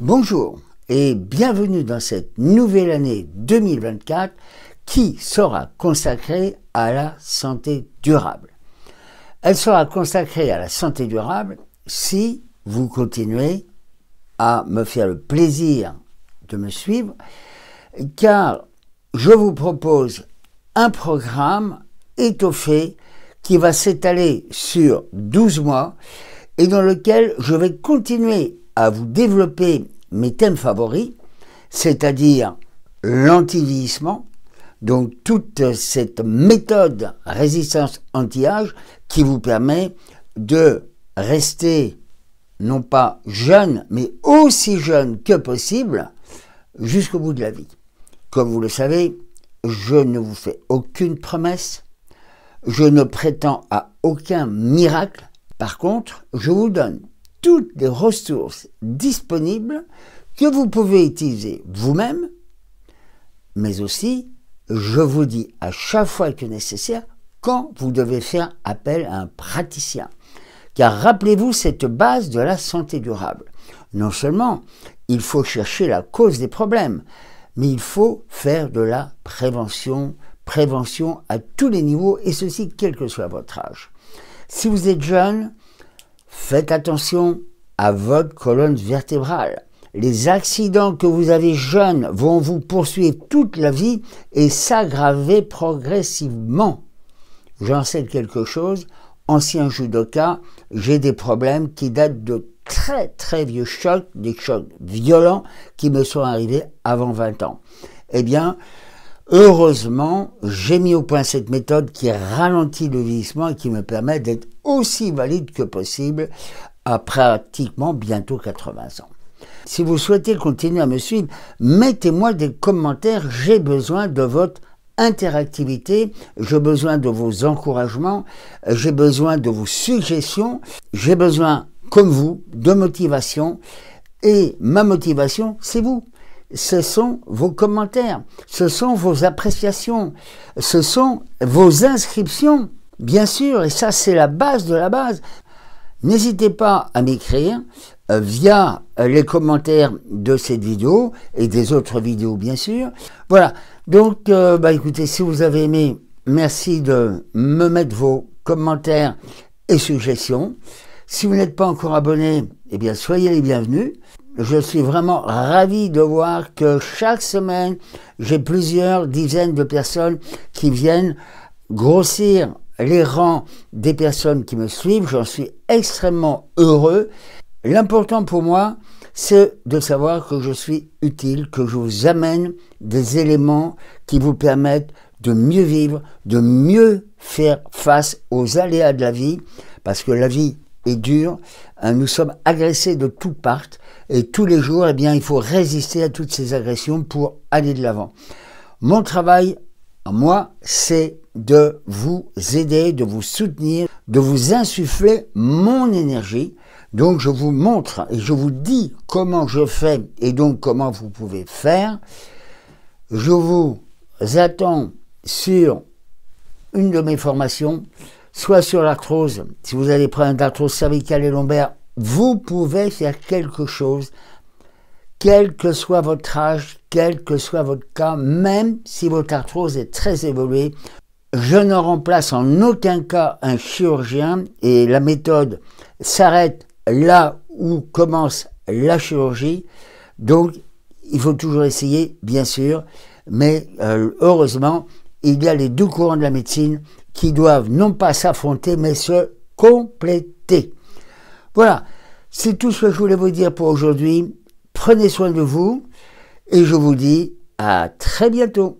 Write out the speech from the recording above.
Bonjour et bienvenue dans cette nouvelle année 2024 qui sera consacrée à la santé durable. Elle sera consacrée à la santé durable si vous continuez à me faire le plaisir de me suivre car je vous propose un programme étoffé qui va s'étaler sur 12 mois et dans lequel je vais continuer à vous développer mes thèmes favoris, c'est-à-dire l'anti-vieillissement, donc toute cette méthode résistance anti-âge qui vous permet de rester non pas jeune, mais aussi jeune que possible jusqu'au bout de la vie. Comme vous le savez, je ne vous fais aucune promesse, je ne prétends à aucun miracle, par contre, je vous donne toutes les ressources disponibles que vous pouvez utiliser vous-même, mais aussi, je vous dis à chaque fois que nécessaire, quand vous devez faire appel à un praticien. Car rappelez-vous cette base de la santé durable. Non seulement il faut chercher la cause des problèmes, mais il faut faire de la prévention, prévention à tous les niveaux, et ceci quel que soit votre âge. Si vous êtes jeune, Faites attention à votre colonne vertébrale. Les accidents que vous avez jeunes vont vous poursuivre toute la vie et s'aggraver progressivement. J'en sais quelque chose. Ancien judoka, j'ai des problèmes qui datent de très très vieux chocs, des chocs violents qui me sont arrivés avant 20 ans. Eh bien, Heureusement, j'ai mis au point cette méthode qui ralentit le vieillissement et qui me permet d'être aussi valide que possible à pratiquement bientôt 80 ans. Si vous souhaitez continuer à me suivre, mettez-moi des commentaires, j'ai besoin de votre interactivité, j'ai besoin de vos encouragements, j'ai besoin de vos suggestions, j'ai besoin, comme vous, de motivation, et ma motivation, c'est vous ce sont vos commentaires, ce sont vos appréciations, ce sont vos inscriptions, bien sûr, et ça c'est la base de la base. N'hésitez pas à m'écrire euh, via euh, les commentaires de cette vidéo et des autres vidéos bien sûr. Voilà, donc euh, bah, écoutez, si vous avez aimé, merci de me mettre vos commentaires et suggestions. Si vous n'êtes pas encore abonné, eh bien soyez les bienvenus je suis vraiment ravi de voir que chaque semaine, j'ai plusieurs dizaines de personnes qui viennent grossir les rangs des personnes qui me suivent. J'en suis extrêmement heureux. L'important pour moi, c'est de savoir que je suis utile, que je vous amène des éléments qui vous permettent de mieux vivre, de mieux faire face aux aléas de la vie, parce que la vie dur, hein, Nous sommes agressés de toutes parts et tous les jours, et eh bien, il faut résister à toutes ces agressions pour aller de l'avant. Mon travail, moi, c'est de vous aider, de vous soutenir, de vous insuffler mon énergie. Donc, je vous montre et je vous dis comment je fais et donc comment vous pouvez faire. Je vous attends sur une de mes formations soit sur l'arthrose, si vous avez des problèmes d'arthrose cervicale et lombaire, vous pouvez faire quelque chose, quel que soit votre âge, quel que soit votre cas, même si votre arthrose est très évoluée. Je ne remplace en aucun cas un chirurgien et la méthode s'arrête là où commence la chirurgie. Donc, il faut toujours essayer, bien sûr, mais euh, heureusement, il y a les deux courants de la médecine qui doivent non pas s'affronter, mais se compléter. Voilà, c'est tout ce que je voulais vous dire pour aujourd'hui. Prenez soin de vous et je vous dis à très bientôt.